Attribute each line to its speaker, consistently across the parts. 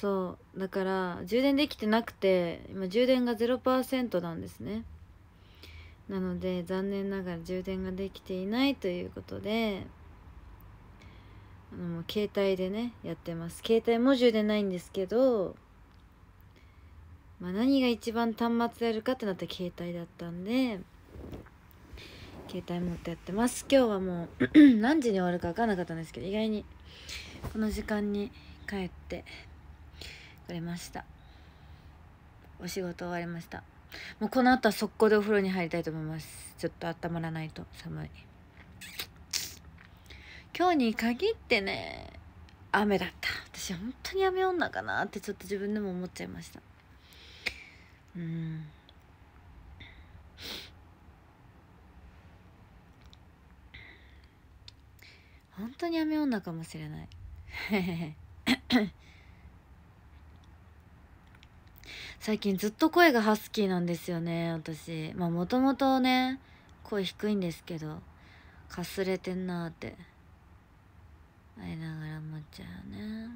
Speaker 1: そうだから充電できてなくて今充電が0%なんですねなので残念ながら充電ができていないということであの携帯でねやってます携帯も充電ないんですけど、まあ、何が一番端末でやるかってなったら携帯だったんで携帯持ってやってます今日はもう 何時に終わるか分かんなかったんですけど意外にこの時間に帰ってくれましたお仕事終わりましたもうこの後は速攻でお風呂に入りたいと思いますちょっと温まらないと寒い今日に限ってね雨だった私本当に雨女かなってちょっと自分でも思っちゃいましたうん本当に雨女かもしれない最近ずっと声がハスキーなんですよね私まあもともとね声低いんですけどかすれてんなーって会いながら思っちゃうね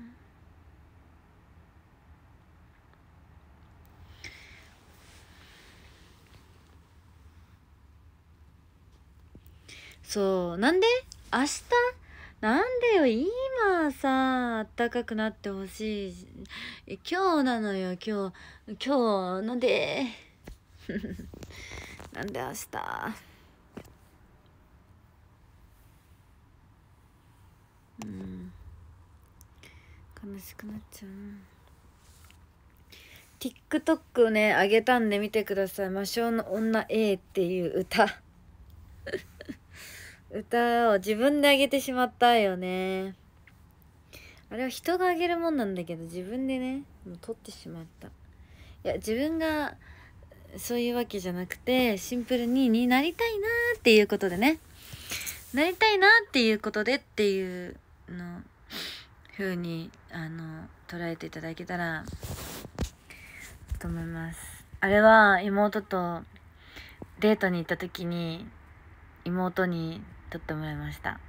Speaker 1: そうなんで明日なんでよ、今さ、あったかくなってほしい。今日なのよ、今日。今日、なんで なんで明日うん。悲しくなっちゃうな。TikTok をね、あげたんで見てください。魔性の女 A っていう歌。歌を自分であげてしまったよねあれは人があげるもんなんだけど自分でねもう取ってしまったいや自分がそういうわけじゃなくてシンプルにになりたいなーっていうことでねなりたいなっていうことでっていうの風にあの捉えていただけたらと思いますあれは妹とデートに行った時に妹に撮ってもらいました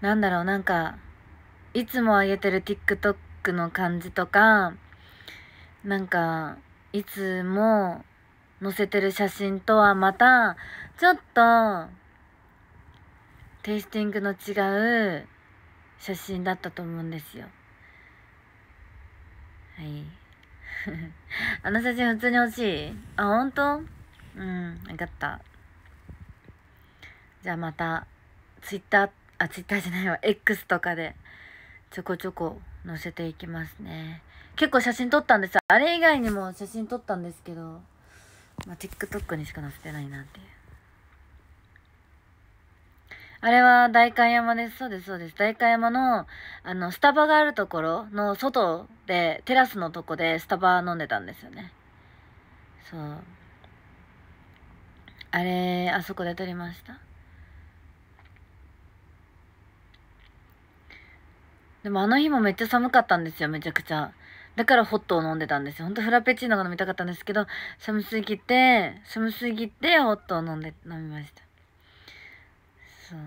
Speaker 1: なんだろうなんかいつも上げてる TikTok の感じとかなんかいつも載せてる写真とはまたちょっとテイスティングの違う写真だったと思うんですよ。はい あの写真普通に欲しいあ、本当うん、分かった。じゃあまた、ツイッター、あ、ツイッターじゃないわ、X とかで、ちょこちょこ載せていきますね。結構写真撮ったんです。あれ以外にも写真撮ったんですけど、まあ、TikTok にしか載せてないなっていう。あれは代官山です。そうです、そうです。代官山の、あの、スタバがあるところの外で、テラスのとこでスタバ飲んでたんですよね。そう。あれ、あそこで撮りました。でもあの日もめっちゃ寒かったんですよ、めちゃくちゃ。だからホットを飲んでたんですよ。ほんとフラペチーノが飲みたかったんですけど、寒すぎて、寒すぎてホットを飲んで、飲みました。う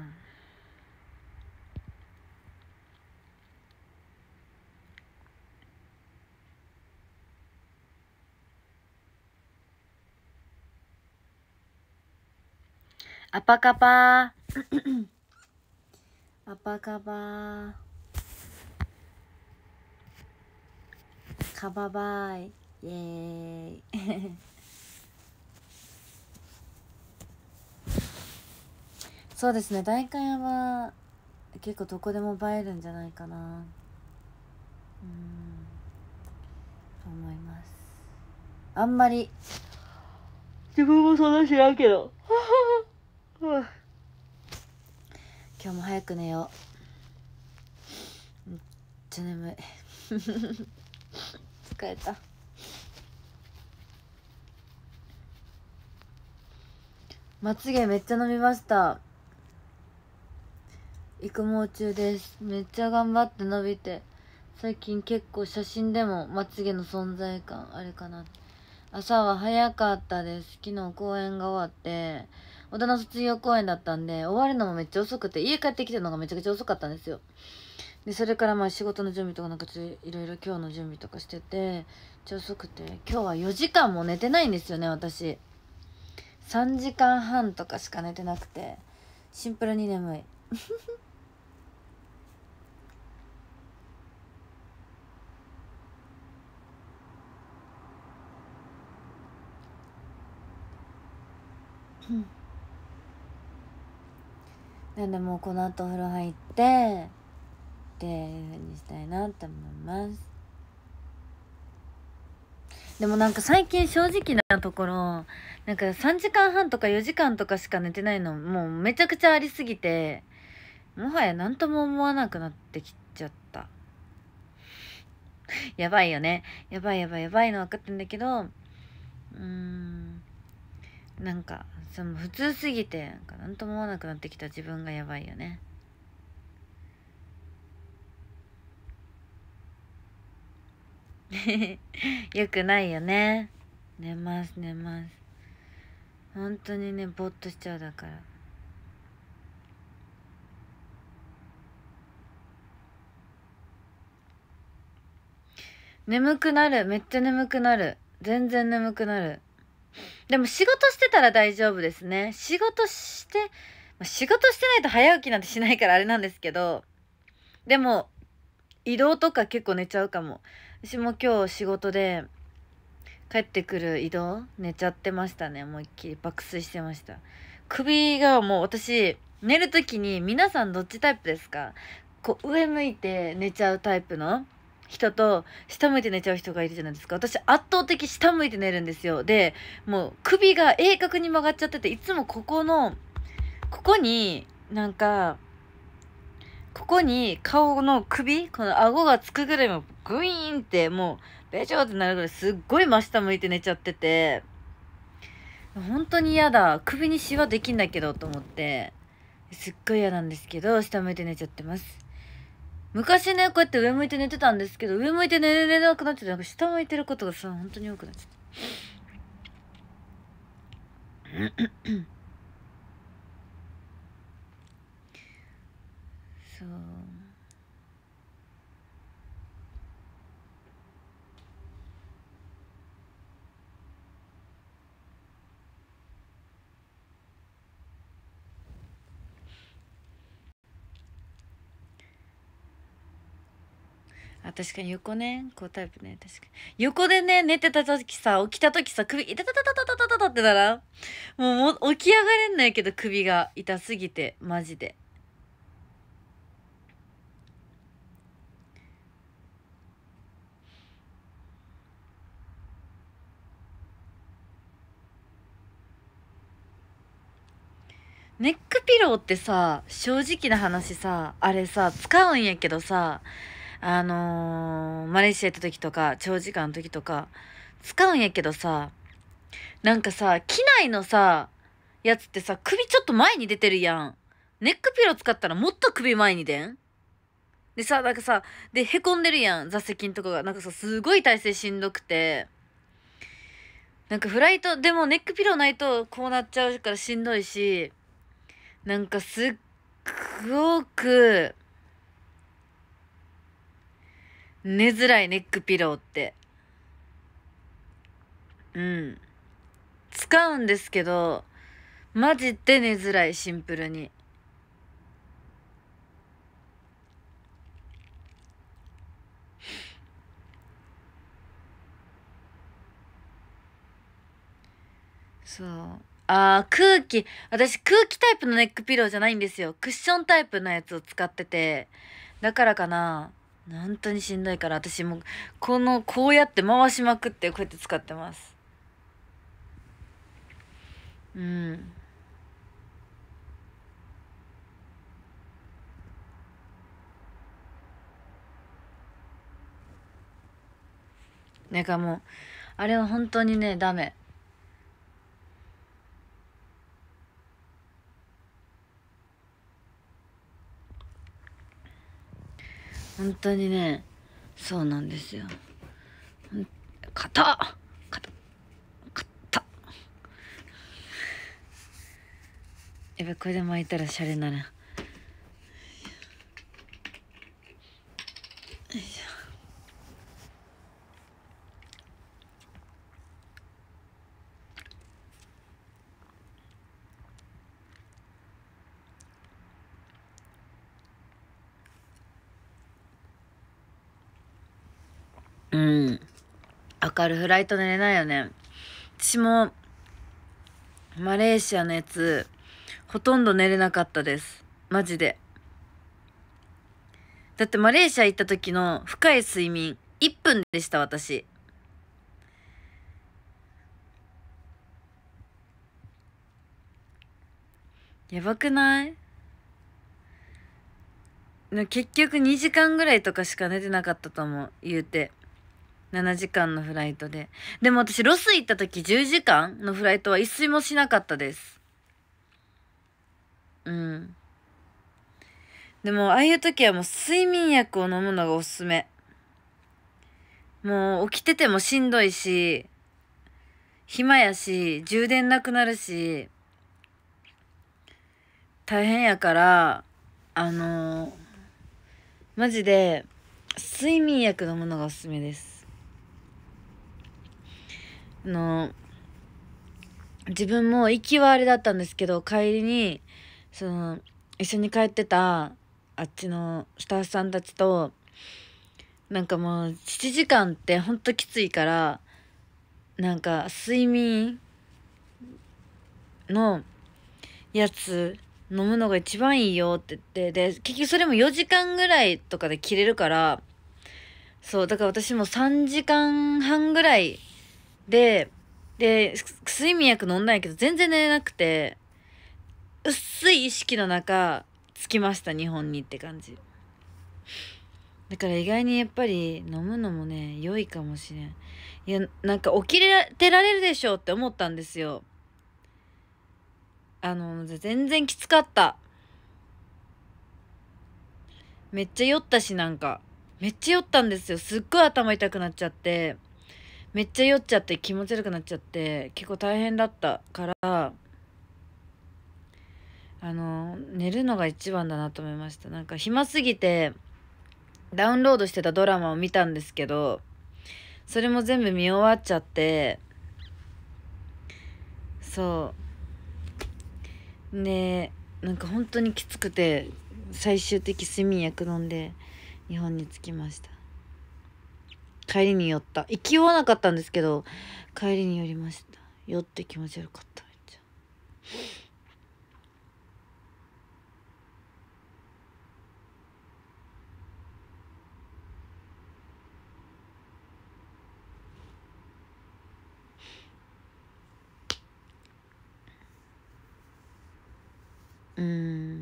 Speaker 1: アパカパー アパカパーカババイイエーイそうですね代官山は結構どこでも映えるんじゃないかなうん思いますあんまり自分もそんな知らんけど今日も早く寝ようめっちゃ眠い 疲れたまつげめっちゃ伸びました育毛中ですめっちゃ頑張って伸びて最近結構写真でもまつげの存在感あれかな朝は早かったです昨日公演が終わって小田の卒業公演だったんで終わるのもめっちゃ遅くて家帰ってきたのがめちゃくちゃ遅かったんですよでそれからまあ仕事の準備とかなんかちょいろいろ今日の準備とかしててち遅くて今日は4時間も寝てないんですよね私3時間半とかしか寝てなくてシンプルに眠いなんでもうこの後お風呂入ってっていうふうにしたいなって思いますでもなんか最近正直なところなんか3時間半とか4時間とかしか寝てないのもうめちゃくちゃありすぎてもはや何とも思わなくなってきちゃった やばいよねやばいやばいやばいの分かってんだけどうーんなんかその普通すぎてなん何とも思わなくなってきた自分がやばいよね よくないよね寝ます寝ます本当にねぼっとしちゃうだから眠くなるめっちゃ眠くなる全然眠くなるでも仕事してたら大丈夫ですね。仕事して、仕事してないと早起きなんてしないからあれなんですけど、でも、移動とか結構寝ちゃうかも。私も今日仕事で、帰ってくる移動、寝ちゃってましたね。思いっきり爆睡してました。首がもう私、寝るときに皆さんどっちタイプですかこう上向いて寝ちゃうタイプの人と下向いて寝ちゃう人がいるじゃないですか私圧倒的下向いて寝るんですよでもう首が鋭角に曲がっちゃってていつもここのここになんかここに顔の首この顎がつくぐらいもグイーンってもうベチョってなるぐらいすっごい真下向いて寝ちゃってて本当に嫌だ首にシワできんだけどと思ってすっごい嫌なんですけど下向いて寝ちゃってます昔ね、こうやって上向いて寝てたんですけど、上向いて寝れなくなっちゃって、なんか下向いてることがさ、本当に多くなっちゃった。そう。あ確かに横ねこうタイプね確かに横でね寝てた時さ起きた時さ首痛たたたたたたたたってならもう起き上がれんないけど首が痛すぎてマジで。ネックピローってさ正直な話さあれさ使うんやけどさあのー、マレーシア行った時とか、長時間の時とか、使うんやけどさ、なんかさ、機内のさ、やつってさ、首ちょっと前に出てるやん。ネックピロー使ったらもっと首前に出んでさ、なんかさ、で、へこんでるやん、座席んとこが。なんかさ、すごい体勢しんどくて。なんかフライト、でもネックピローないとこうなっちゃうからしんどいし、なんかすっごく、寝づらいネックピローって。うん。使うんですけど、マジで寝づらい、シンプルに。そう。ああ、空気、私空気タイプのネックピローじゃないんですよ。クッションタイプのやつを使ってて、だからかな。本当にしんどいから私もこのこうやって回しまくってこうやって使ってますうんなんかもうあれは本当にねダメ本当にねそうなんですよ硬硬硬やばいこれで巻いたらシャレならんるフライト寝れないよね。私も、マレーシアのやつ、ほとんど寝れなかったです。マジで。だってマレーシア行った時の深い睡眠、1分でした、私。やばくない結局2時間ぐらいとかしか寝てなかったと思う、言うて。7時間のフライトで。でも私、ロス行った時10時間のフライトは一睡もしなかったです。うん。でも、ああいう時はもう睡眠薬を飲むのがおすすめ。もう、起きててもしんどいし、暇やし、充電なくなるし、大変やから、あのー、マジで、睡眠薬飲むのがおすすめです。の、自分も行きはあれだったんですけど、帰りに、その、一緒に帰ってた、あっちのスタッフさんたちと、なんかもう、7時間ってほんときついから、なんか、睡眠のやつ飲むのが一番いいよって言って、で、結局それも4時間ぐらいとかで切れるから、そう、だから私も3時間半ぐらいで、で、睡眠薬飲んだんやけど、全然寝れなくて、薄い意識の中、着きました、日本にって感じ。だから意外にやっぱり飲むのもね、良いかもしれん。いや、なんか起きれてられるでしょって思ったんですよ。あの、全然きつかった。めっちゃ酔ったしなんか。めっちゃ酔ったんですよ。すっごい頭痛くなっちゃって。めっちゃ酔っちゃって気持ち悪くなっちゃって結構大変だったからあの寝るのが一番だなと思いましたなんか暇すぎてダウンロードしてたドラマを見たんですけどそれも全部見終わっちゃってそうねなんか本当にきつくて最終的睡眠薬飲んで日本に着きました帰りに寄った行きわなかったんですけど帰りに寄りました寄って気持ちよかっためっちゃ。うん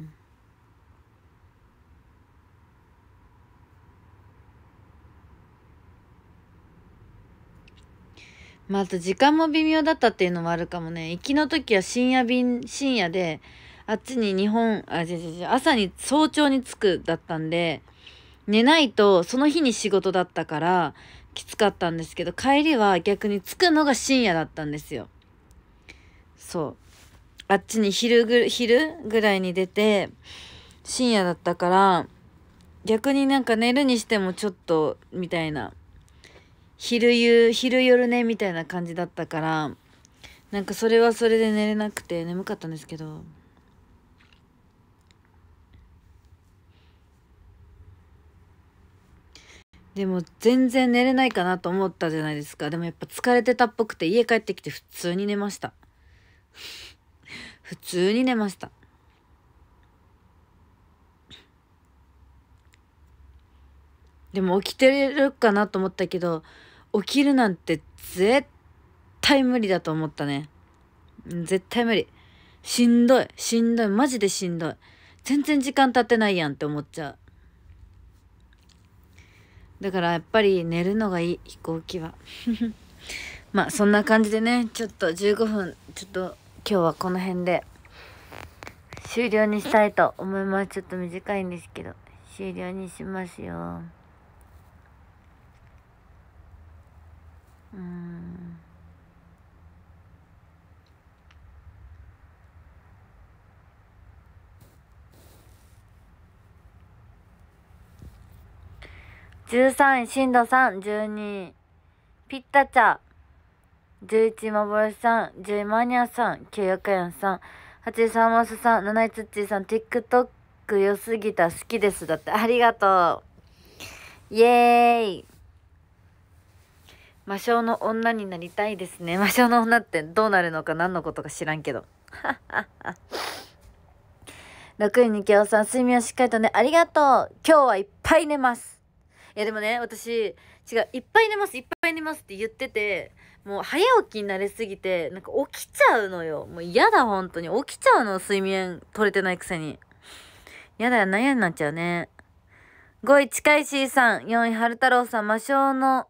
Speaker 1: まあ、あと時間も微妙だったっていうのもあるかもね。行きの時は深夜便、深夜で、あっちに日本、あ、違う違う違う、朝に、早朝に着くだったんで、寝ないと、その日に仕事だったから、きつかったんですけど、帰りは逆に着くのが深夜だったんですよ。そう。あっちに昼ぐ、昼ぐらいに出て、深夜だったから、逆になんか寝るにしてもちょっと、みたいな。昼夕昼夜ねみたいな感じだったからなんかそれはそれで寝れなくて眠かったんですけどでも全然寝れないかなと思ったじゃないですかでもやっぱ疲れてたっぽくて家帰ってきて普通に寝ました 普通に寝ましたでも起きてるかなと思ったけど起きるなんて絶対無理だと思ったね。絶対無理。しんどい。しんどい。マジでしんどい。全然時間経ってないやんって思っちゃう。だからやっぱり寝るのがいい、飛行機は。まあそんな感じでね、ちょっと15分、ちょっと今日はこの辺で終了にしたいと思います。ちょっと短いんですけど、終了にしますよ。うん13位、しんどさん、12位、ピッタチャ、11位、まぼろしさん、10位、マニアさん、9位、よかやんさん、8位、サーマスさん、7位、ツッチーさん、TikTok 良すぎた、好きです。だって、ありがとう。イェーイ。魔性の女になりたいですね魔性の女ってどうなるのか何のことか知らんけど6 位に京さん睡眠をしっかりとねありがとう今日はいっぱい寝ますいやでもね私違ういっぱい寝ますいっぱい寝ますって言っててもう早起きになれすぎてなんか起きちゃうのよもう嫌だ本当に起きちゃうの睡眠取れてないくせに嫌だよ悩になっちゃうね5位近い C さん4位春太郎さん魔性の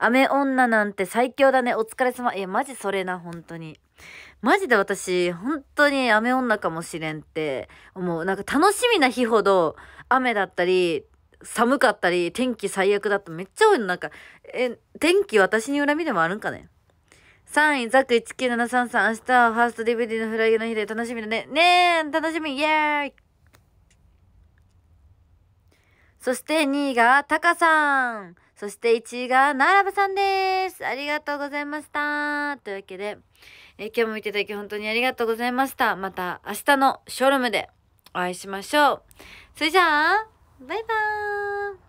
Speaker 1: 雨女なんて最強だね。お疲れ様。いや、マジそれな、本当に。マジで私、本当に雨女かもしれんって思う。なんか楽しみな日ほど雨だったり、寒かったり、天気最悪だっためっちゃ多いの。なんか、え、天気私に恨みでもあるんかね3位、ザク19733、明日はファースト DVD のフライの日で楽しみだね。ねえ、楽しみ、イエーイそして2位が、タカさん。そして1位が、ならばさんです。ありがとうございました。というわけで、え今日も見ていただき本当にありがとうございました。また明日のショールームでお会いしましょう。それじゃあ、バイバーイ